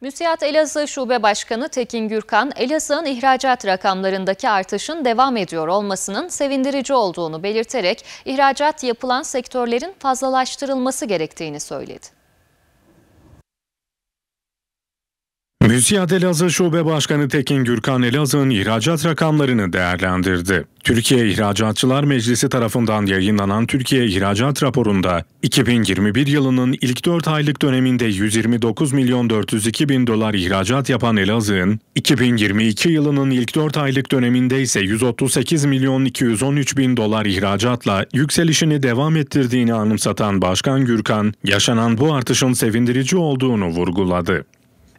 Müsiyat Elazığ Şube Başkanı Tekin Gürkan, Elazığ'ın ihracat rakamlarındaki artışın devam ediyor olmasının sevindirici olduğunu belirterek ihracat yapılan sektörlerin fazlalaştırılması gerektiğini söyledi. TÜSİAD Elazığ Şube Başkanı Tekin Gürkan Elazığ'ın ihracat rakamlarını değerlendirdi. Türkiye İhracatçılar Meclisi tarafından yayınlanan Türkiye İhracat raporunda 2021 yılının ilk 4 aylık döneminde 129 milyon 402 bin dolar ihracat yapan Elazığ'ın 2022 yılının ilk 4 aylık döneminde ise 138 milyon 213 bin dolar ihracatla yükselişini devam ettirdiğini anımsatan Başkan Gürkan, yaşanan bu artışın sevindirici olduğunu vurguladı.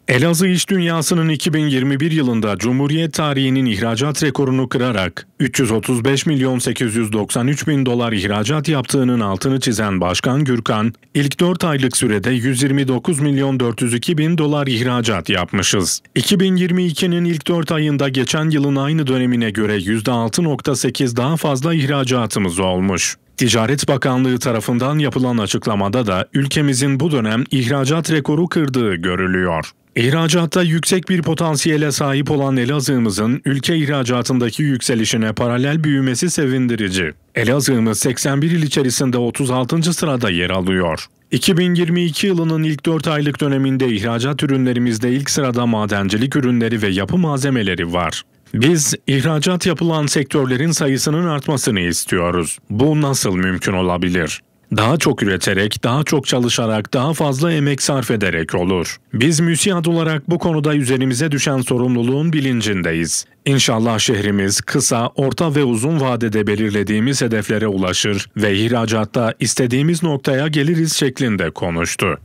Elazığ iş dünyasının 2021 yılında Cumhuriyet tarihinin ihracat rekorunu kırarak 335 milyon 893 bin dolar ihracat yaptığının altını çizen Başkan Gürkan, ilk 4 aylık sürede 129 milyon 402 bin dolar ihracat yapmışız. 2022'nin ilk 4 ayında geçen yılın aynı dönemine göre %6.8 daha fazla ihracatımız olmuş. Ticaret Bakanlığı tarafından yapılan açıklamada da ülkemizin bu dönem ihracat rekoru kırdığı görülüyor. İhracatta yüksek bir potansiyele sahip olan Elazığ'ımızın ülke ihracatındaki yükselişine paralel büyümesi sevindirici. Elazığ'ımız 81 il içerisinde 36. sırada yer alıyor. 2022 yılının ilk 4 aylık döneminde ihracat ürünlerimizde ilk sırada madencilik ürünleri ve yapı malzemeleri var. Biz ihracat yapılan sektörlerin sayısının artmasını istiyoruz. Bu nasıl mümkün olabilir? Daha çok üreterek, daha çok çalışarak, daha fazla emek sarf ederek olur. Biz müsiyat olarak bu konuda üzerimize düşen sorumluluğun bilincindeyiz. İnşallah şehrimiz kısa, orta ve uzun vadede belirlediğimiz hedeflere ulaşır ve ihracatta istediğimiz noktaya geliriz şeklinde konuştu.